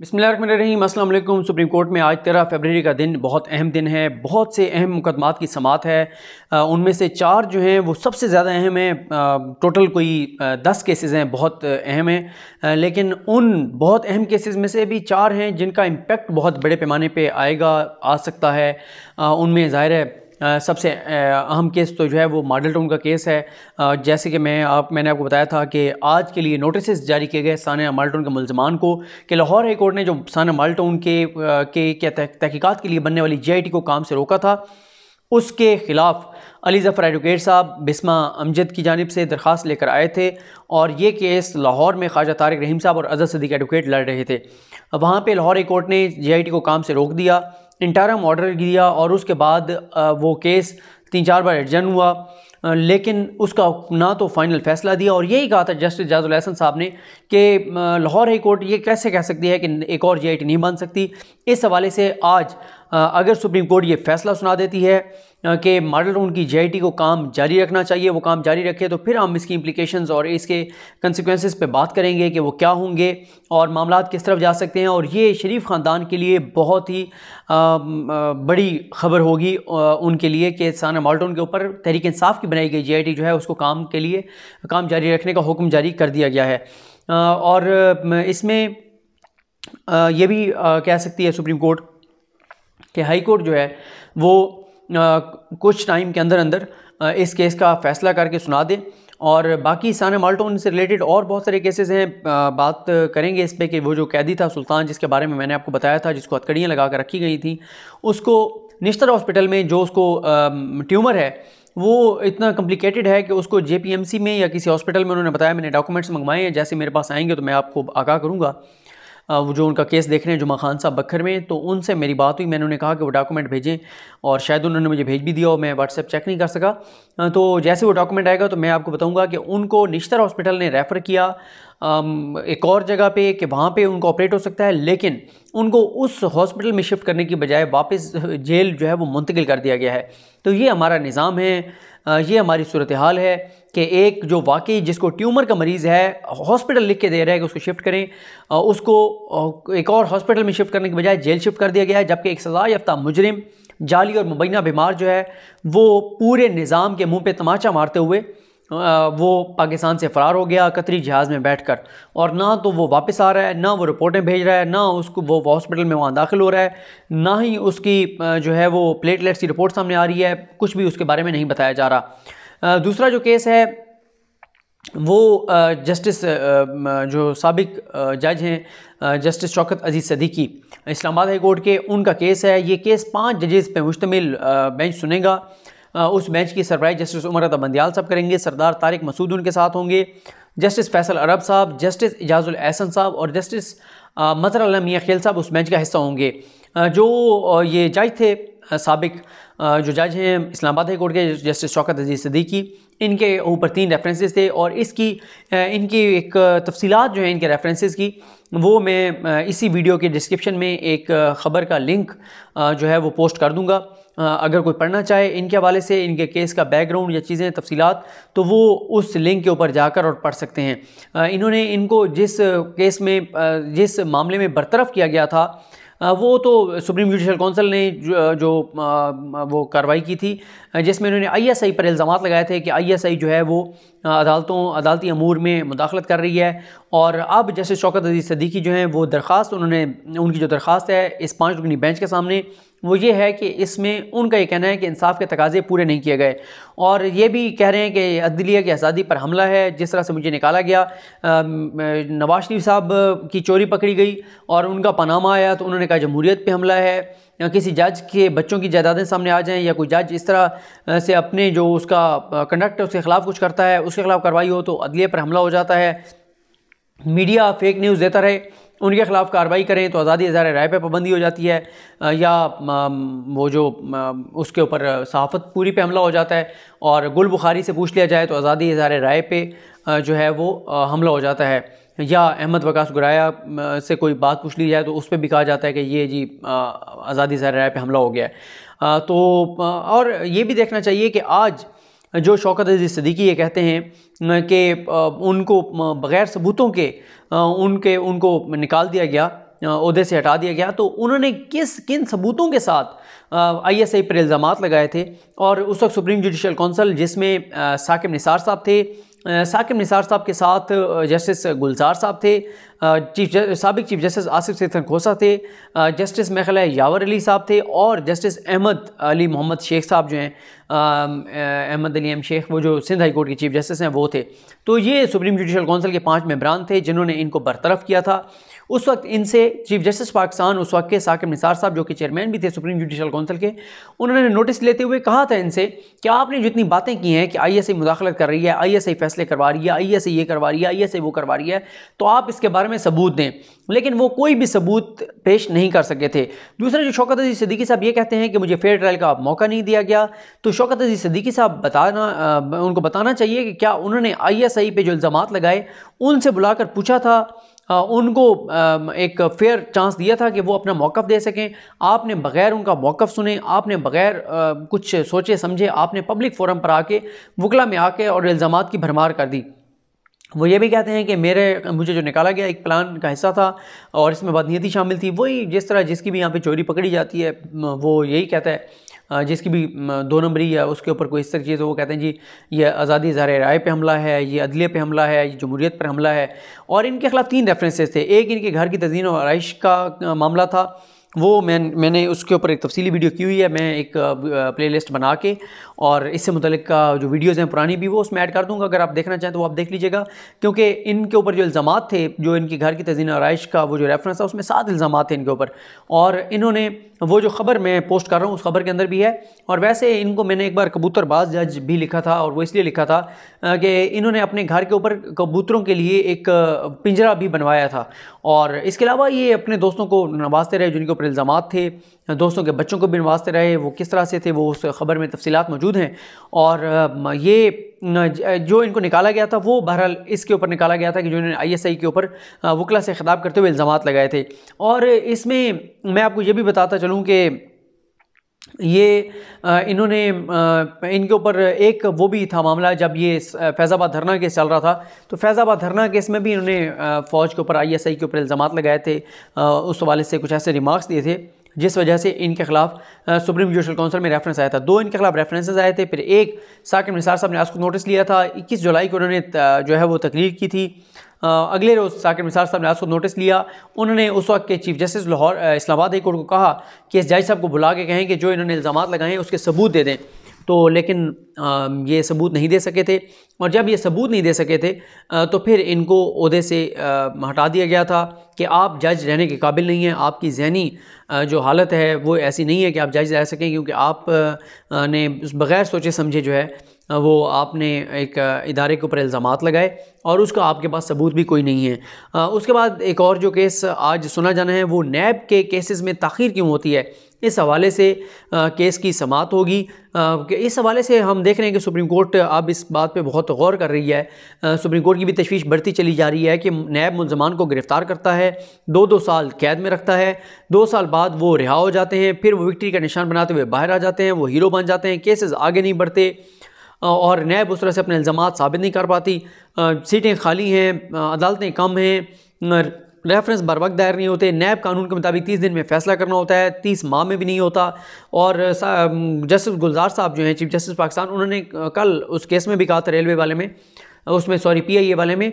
بسم اللہ الرحمن الرحیم السلام علیکم سپریم کورٹ میں آج تیرہ فیبریری کا دن بہت اہم دن ہے بہت سے اہم مقدمات کی سماعت ہے ان میں سے چار جو ہیں وہ سب سے زیادہ اہم ہیں ٹوٹل کوئی دس کیسز ہیں بہت اہم ہیں لیکن ان بہت اہم کیسز میں سے بھی چار ہیں جن کا امپیکٹ بہت بڑے پیمانے پہ آئے گا آ سکتا ہے ان میں ظاہر ہے سب سے اہم کیس تو جو ہے وہ ماڈل ٹاؤن کا کیس ہے جیسے کہ میں آپ میں نے آپ کو بتایا تھا کہ آج کے لیے نوٹسز جاری کیے گئے ثانیہ مالٹاون کے ملزمان کو کہ لاہور ہائی کورٹ نے جو ثانیہ مال ٹاؤن کے کے تحقیقات کے لیے بننے والی جی آئی ٹی کو کام سے روکا تھا اس کے خلاف علی ظفر ایڈوکیٹ صاحب بسما امجد کی جانب سے درخواست لے کر آئے تھے اور یہ کیس لاہور میں خواجہ طارق رحیم صاحب اور عزت صدیق ایڈوکیٹ لڑ رہے تھے وہاں پہ لاہور ہائی کورٹ نے جی آئی ٹی کو کام سے روک دیا انٹرم آرڈر دیا اور اس کے بعد وہ کیس تین چار بار ایڈجن ہوا لیکن اس کا نہ تو فائنل فیصلہ دیا اور یہی کہا تھا جسٹس الحسن صاحب نے کہ لاہور ہائی کورٹ یہ کیسے کہہ سکتی ہے کہ ایک اور جی آئی ٹی نہیں بن سکتی اس حوالے سے آج اگر سپریم کورٹ یہ فیصلہ سنا دیتی ہے کہ رون کی جی آئی ٹی کو کام جاری رکھنا چاہیے وہ کام جاری رکھے تو پھر ہم اس کی امپلیکیشنز اور اس کے کنسیکوینسز پہ بات کریں گے کہ وہ کیا ہوں گے اور معاملات کس طرف جا سکتے ہیں اور یہ شریف خاندان کے لیے بہت ہی بڑی خبر ہوگی ان کے لیے کہ سانا ماڈلون کے اوپر تحریک انصاف کی بنائی گئی جی آئی ٹی جو ہے اس کو کام کے لیے کام جاری رکھنے کا حکم جاری کر دیا گیا ہے اور اس میں یہ بھی کہہ سکتی ہے سپریم کورٹ کہ ہائی کورٹ جو ہے وہ کچھ ٹائم کے اندر اندر اس کیس کا فیصلہ کر کے سنا دے اور باقی سانہ مالٹون سے ریلیٹڈ اور بہت سارے کیسز ہیں بات کریں گے اس پہ کہ وہ جو قیدی تھا سلطان جس کے بارے میں میں نے آپ کو بتایا تھا جس کو اتکڑیاں لگا کر رکھی گئی تھیں اس کو نشتر ہاسپٹل میں جو اس کو ٹیومر ہے وہ اتنا کمپلیکیٹڈ ہے کہ اس کو جے پی ایم سی میں یا کسی ہاسپٹل میں انہوں نے بتایا میں نے ڈاکومنٹس منگوائے ہیں جیسے میرے پاس آئیں گے تو میں آپ کو آگاہ کروں گا جو ان کا کیس دیکھ رہے ہیں جمعہ خان صاحب بکھر میں تو ان سے میری بات ہوئی میں نے انہوں نے کہا کہ وہ ڈاکومنٹ بھیجیں اور شاید انہوں نے مجھے بھیج بھی دیا اور میں واٹس ایپ چیک نہیں کر سکا تو جیسے وہ ڈاکومنٹ آئے گا تو میں آپ کو بتاؤں گا کہ ان کو نشتر ہاسپٹل نے ریفر کیا ایک اور جگہ پہ کہ وہاں پہ ان کو آپریٹ ہو سکتا ہے لیکن ان کو اس ہاسپٹل میں شفٹ کرنے کی بجائے واپس جیل جو ہے وہ منتقل کر دیا گیا ہے تو یہ ہمارا نظام ہے یہ ہماری صورتحال ہے کہ ایک جو واقعی جس کو ٹیومر کا مریض ہے ہاسپٹل لکھ کے دے رہے ہیں کہ اس کو شفٹ کریں اس کو ایک اور ہاسپٹل میں شفٹ کرنے کے بجائے جیل شفٹ کر دیا گیا ہے جبکہ ایک سزا یافتہ مجرم جعلی اور مبینہ بیمار جو ہے وہ پورے نظام کے منہ پہ تماچا مارتے ہوئے وہ پاکستان سے فرار ہو گیا قطری جہاز میں بیٹھ کر اور نہ تو وہ واپس آ رہا ہے نہ وہ رپورٹیں بھیج رہا ہے نہ اس کو وہ ہاسپٹل میں وہاں داخل ہو رہا ہے نہ ہی اس کی جو ہے وہ پلیٹلیٹس کی رپورٹ سامنے آ رہی ہے کچھ بھی اس کے بارے میں نہیں بتایا جا رہا دوسرا جو کیس ہے وہ جسٹس جو سابق جج ہیں جسٹس شوکت عزیز صدیقی اسلام آباد ہائی کورٹ کے ان کا کیس ہے یہ کیس پانچ ججز پہ مشتمل بینچ سنے گا اس بینچ کی سرپرائز جسٹس عمر بندیال صاحب کریں گے سردار طارق مسعود ان کے ساتھ ہوں گے جسٹس فیصل عرب صاحب جسٹس اجاز الاحسن صاحب اور جسٹس مظہر اللہ میہ خیل صاحب اس بینچ کا حصہ ہوں گے جو یہ جج تھے سابق جو جج ہیں اسلام آباد ہائی کورٹ کے جسٹس شوکت عزیز صدیقی ان کے اوپر تین ریفرنسز تھے اور اس کی ان کی ایک تفصیلات جو ہیں ان کے ریفرنسز کی وہ میں اسی ویڈیو کے ڈسکرپشن میں ایک خبر کا لنک جو ہے وہ پوسٹ کر دوں گا اگر کوئی پڑھنا چاہے ان کے حوالے سے ان کے کیس کا بیک گراؤنڈ یا چیزیں تفصیلات تو وہ اس لنک کے اوپر جا کر اور پڑھ سکتے ہیں انہوں نے ان کو جس کیس میں جس معاملے میں برطرف کیا گیا تھا وہ تو سپریم جوڈیشل کونسل نے جو جو وہ کارروائی کی تھی جس میں انہوں نے آئی ایس آئی پر الزامات لگائے تھے کہ آئی ایس آئی جو ہے وہ عدالتوں عدالتی امور میں مداخلت کر رہی ہے اور اب جیسے شوکت عزیز صدیقی جو ہیں وہ درخواست انہوں نے ان کی جو درخواست ہے اس پانچ رکنی بینچ کے سامنے وہ یہ ہے کہ اس میں ان کا یہ کہنا ہے کہ انصاف کے تقاضے پورے نہیں کیے گئے اور یہ بھی کہہ رہے ہیں کہ عدلیہ کی آزادی پر حملہ ہے جس طرح سے مجھے نکالا گیا نواز شریف صاحب کی چوری پکڑی گئی اور ان کا پانامہ آیا تو انہوں نے کہا جمہوریت پہ حملہ ہے کسی جج کے بچوں کی جائیدادیں سامنے آ جائیں یا کوئی جج اس طرح سے اپنے جو اس کا کنڈکٹ ہے اس کے خلاف کچھ کرتا ہے اس کے خلاف کاروائی ہو تو عدلیہ پر حملہ ہو جاتا ہے میڈیا فیک نیوز دیتا رہے ان کے خلاف کارروائی کریں تو آزادی اظہار رائے پہ پابندی ہو جاتی ہے یا وہ جو اس کے اوپر صحافت پوری پہ حملہ ہو جاتا ہے اور گل بخاری سے پوچھ لیا جائے تو آزادی اظہار رائے پہ جو ہے وہ حملہ ہو جاتا ہے یا احمد وکاس گرایا سے کوئی بات پوچھ لی جائے تو اس پہ بھی کہا جاتا ہے کہ یہ جی آزادی ہزار رائے پہ حملہ ہو گیا ہے تو اور یہ بھی دیکھنا چاہیے کہ آج جو شوکت عزیز صدیقی یہ کہتے ہیں کہ ان کو بغیر ثبوتوں کے ان کے ان کو نکال دیا گیا عہدے سے ہٹا دیا گیا تو انہوں نے کس کن ثبوتوں کے ساتھ آئی ایس آئی پر الزامات لگائے تھے اور اس وقت سپریم جوڈیشل کونسل جس میں ثاقب نثار صاحب تھے ثاقب نثار صاحب کے ساتھ جسٹس گلزار صاحب تھے چیف سابق چیف جسٹس آصف سیتھن کھوسا تھے جسٹس میخلہ یاور علی صاحب تھے اور جسٹس احمد علی محمد شیخ صاحب جو ہیں احمد علی ایم شیخ وہ جو سندھ ہائی کورٹ کے چیف جسٹس ہیں وہ تھے تو یہ سپریم جوڈیشل کونسل کے پانچ ممبران تھے جنہوں نے ان کو برطرف کیا تھا اس وقت ان سے چیف جسٹس پاکستان اس وقت کے ثاقب نثار صاحب جو کہ چیئرمین بھی تھے سپریم جوڈیشل کونسل کے انہوں نے نوٹس لیتے ہوئے کہا تھا ان سے کہ آپ نے جتنی باتیں کی ہیں کہ آئی ایس آئی مداخلت کر رہی ہے آئی ایس آئی فیصلے کروا رہی ہے آئی ایس آئی یہ کروا رہی ہے آئی ایس آئی وہ کروا رہی ہے تو آپ اس کے بارے میں ثبوت دیں لیکن وہ کوئی بھی ثبوت پیش نہیں کر سکے تھے دوسرے جو شوکت عزیز صدیقی صاحب یہ کہتے ہیں کہ مجھے فیئر ٹرائل کا موقع نہیں دیا گیا تو شوکت عزیز صدیقی صاحب بتانا ان کو بتانا چاہیے کہ کیا انہوں نے آئی ایس آئی پہ جو الزامات لگائے ان سے بلا کر پوچھا تھا ان کو ایک فیئر چانس دیا تھا کہ وہ اپنا موقف دے سکیں آپ نے بغیر ان کا موقف سنیں آپ نے بغیر کچھ سوچے سمجھے آپ نے پبلک فورم پر آ کے وکلا میں آ کے اور الزامات کی بھرمار کر دی وہ یہ بھی کہتے ہیں کہ میرے مجھے جو نکالا گیا ایک پلان کا حصہ تھا اور اس میں بدنیتی شامل تھی وہی جس طرح جس کی بھی یہاں پہ چوری پکڑی جاتی ہے وہ یہی کہتا ہے جس کی بھی دو نمبری یا اس کے اوپر کوئی اس طرح چیز ہے وہ کہتے ہیں جی یہ آزادی اظہار رائے پہ حملہ ہے یہ عدلیہ پہ حملہ ہے یہ جمہوریت پہ حملہ ہے اور ان کے خلاف تین ریفرنسز تھے ایک ان کے گھر کی تزئین و آرائش کا معاملہ تھا وہ میں نے اس کے اوپر ایک تفصیلی ویڈیو کی ہوئی ہے میں ایک پلے لسٹ بنا کے اور اس سے متعلق کا جو ویڈیوز ہیں پرانی بھی وہ اس میں ایڈ کر دوں گا اگر آپ دیکھنا چاہیں تو وہ آپ دیکھ لیجیے گا کیونکہ ان کے اوپر جو الزامات تھے جو ان کی گھر کی اور آرائش کا وہ جو ریفرنس تھا اس میں سات الزامات تھے ان کے اوپر اور انہوں نے وہ جو خبر میں پوسٹ کر رہا ہوں اس خبر کے اندر بھی ہے اور ویسے ان کو میں نے ایک بار کبوتر باز جج بھی لکھا تھا اور وہ اس لیے لکھا تھا کہ انہوں نے اپنے گھر کے اوپر کبوتروں کے لیے ایک پنجرا بھی بنوایا تھا اور اس کے علاوہ یہ اپنے دوستوں کو نوازتے رہے جو ان کے الزامات تھے دوستوں کے بچوں کو بھی نوازتے رہے وہ کس طرح سے تھے وہ اس خبر میں تفصیلات موجود ہیں اور یہ جو ان کو نکالا گیا تھا وہ بہرحال اس کے اوپر نکالا گیا تھا کہ جو انہوں نے آئی ایس آئی کے اوپر وکلا سے خطاب کرتے ہوئے الزامات لگائے تھے اور اس میں میں آپ کو یہ بھی بتاتا چلوں کہ یہ انہوں نے ان کے اوپر ایک وہ بھی تھا معاملہ جب یہ فیض آباد دھرنا کیس چل رہا تھا تو فیض آباد دھرنا کیس میں بھی انہوں نے فوج کے اوپر آئی ایس آئی کے اوپر الزامات لگائے تھے اس حوالے سے کچھ ایسے ریمارکس دیے تھے جس وجہ سے ان کے خلاف سپریم جوڈیشل کونسل میں ریفرنس آیا تھا دو ان کے خلاف ریفرنسز آئے تھے پھر ایک ساکر نثار صاحب نے آج کو نوٹس لیا تھا اکیس جولائی کو انہوں نے جو ہے وہ تقریر کی تھی اگلے روز ساکر نثار صاحب نے آج کو نوٹس لیا انہوں نے اس وقت کے چیف جسٹس لاہور اسلام آباد ہائی کورٹ کو کہا کہ اس جج صاحب کو بلا کے کہیں کہ جو انہوں نے الزامات لگائے ہیں اس کے ثبوت دے دیں تو لیکن یہ ثبوت نہیں دے سکے تھے اور جب یہ ثبوت نہیں دے سکے تھے تو پھر ان کو عہدے سے ہٹا دیا گیا تھا کہ آپ جج رہنے کے قابل نہیں ہیں آپ کی ذہنی جو حالت ہے وہ ایسی نہیں ہے کہ آپ جج رہ سکیں کیونکہ آپ نے بغیر سوچے سمجھے جو ہے وہ آپ نے ایک ادارے کے اوپر الزامات لگائے اور اس کا آپ کے پاس ثبوت بھی کوئی نہیں ہے اس کے بعد ایک اور جو کیس آج سنا جانا ہے وہ نیب کے کیسز میں تاخیر کیوں ہوتی ہے اس حوالے سے کیس کی سماعت ہوگی اس حوالے سے ہم دیکھ رہے ہیں کہ سپریم کورٹ اب اس بات پہ بہت غور کر رہی ہے سپریم کورٹ کی بھی تشویش بڑھتی چلی جا رہی ہے کہ نیب ملزمان کو گرفتار کرتا ہے دو دو سال قید میں رکھتا ہے دو سال بعد وہ رہا ہو جاتے ہیں پھر وہ وکٹری کا نشان بناتے ہوئے باہر آ جاتے ہیں وہ ہیرو بن جاتے ہیں کیسز آگے نہیں بڑھتے اور نیب اس طرح سے اپنے الزامات ثابت نہیں کر پاتی سیٹیں خالی ہیں عدالتیں کم ہیں ریفرنس بر وقت دائر نہیں ہوتے نیب قانون کے مطابق تیس دن میں فیصلہ کرنا ہوتا ہے تیس ماہ میں بھی نہیں ہوتا اور جسٹس گلزار صاحب جو ہیں چیف جسٹس پاکستان انہوں نے کل اس کیس میں بھی کہا تھا ریلوے والے میں اس میں سوری پی آئی اے والے میں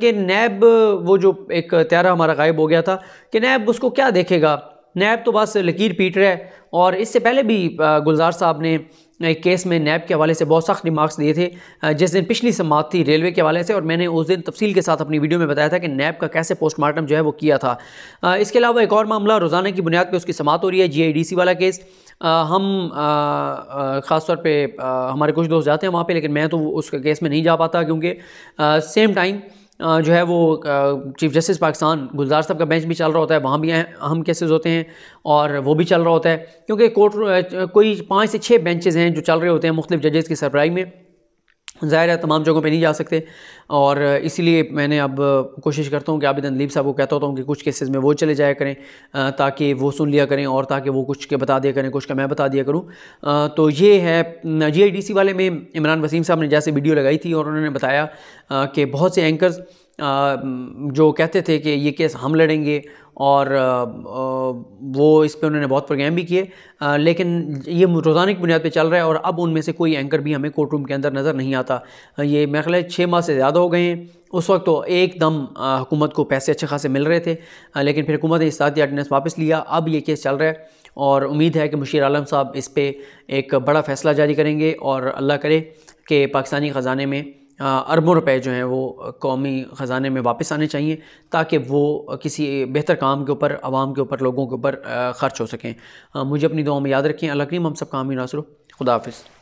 کہ نیب وہ جو ایک تیارہ ہمارا غائب ہو گیا تھا کہ نیب اس کو کیا دیکھے گا نیب تو بس لکیر پیٹ رہے اور اس سے پہلے بھی گلزار صاحب نے ایک کیس میں نیب کے حوالے سے بہت سخت ریمارکس دیے تھے جس دن پچھلی سماعت تھی ریلوے کے حوالے سے اور میں نے اس دن تفصیل کے ساتھ اپنی ویڈیو میں بتایا تھا کہ نیب کا کیسے پوسٹ مارٹم جو ہے وہ کیا تھا اس کے علاوہ ایک اور معاملہ روزانہ کی بنیاد پہ اس کی سماعت ہو رہی ہے جی آئی ڈی سی والا کیس ہم خاص طور پہ ہمارے کچھ دوست جاتے ہیں وہاں پہ لیکن میں تو اس کیس میں نہیں جا پاتا کیونکہ سیم ٹائم جو ہے وہ چیف جسٹس پاکستان گلزار صاحب کا بینچ بھی چل رہا ہوتا ہے وہاں بھی اہم کیسز ہوتے ہیں اور وہ بھی چل رہا ہوتا ہے کیونکہ کورٹ کوئی پانچ سے چھ بینچز ہیں جو چل رہے ہوتے ہیں مختلف ججز کی سربراہی میں ظاہر ہے تمام جگہوں پہ نہیں جا سکتے اور اسی لیے میں نے اب کوشش کرتا ہوں کہ عابد اندلیب صاحب کو کہتا ہوتا ہوں کہ کچھ کیسز میں وہ چلے جایا کریں تاکہ وہ سن لیا کریں اور تاکہ وہ کچھ کے بتا دیا کریں کچھ کا میں بتا دیا کروں تو یہ ہے جی آئی ڈی سی والے میں عمران وسیم صاحب نے جیسے ویڈیو لگائی تھی اور انہوں نے بتایا کہ بہت سے اینکرز جو کہتے تھے کہ یہ کیس ہم لڑیں گے اور وہ اس پہ انہوں نے بہت پروگرام بھی کیے لیکن یہ روزانہ کی بنیاد پہ چل رہا ہے اور اب ان میں سے کوئی اینکر بھی ہمیں کورٹ روم کے اندر نظر نہیں آتا یہ محلے چھ ماہ سے زیادہ ہو گئے ہیں اس وقت تو ایک دم حکومت کو پیسے اچھے خاصے مل رہے تھے لیکن پھر حکومت نے اس ساتھی واپس لیا اب یہ کیس چل رہا ہے اور امید ہے کہ مشیر عالم صاحب اس پہ ایک بڑا فیصلہ جاری کریں گے اور اللہ کرے کہ پاکستانی خزانے میں اربوں روپے جو ہیں وہ قومی خزانے میں واپس آنے چاہیے تاکہ وہ کسی بہتر کام کے اوپر عوام کے اوپر لوگوں کے اوپر خرچ ہو سکیں مجھے اپنی میں یاد رکھیں اللہ کریم ہم سب کامی ناصر آسرو خدا حافظ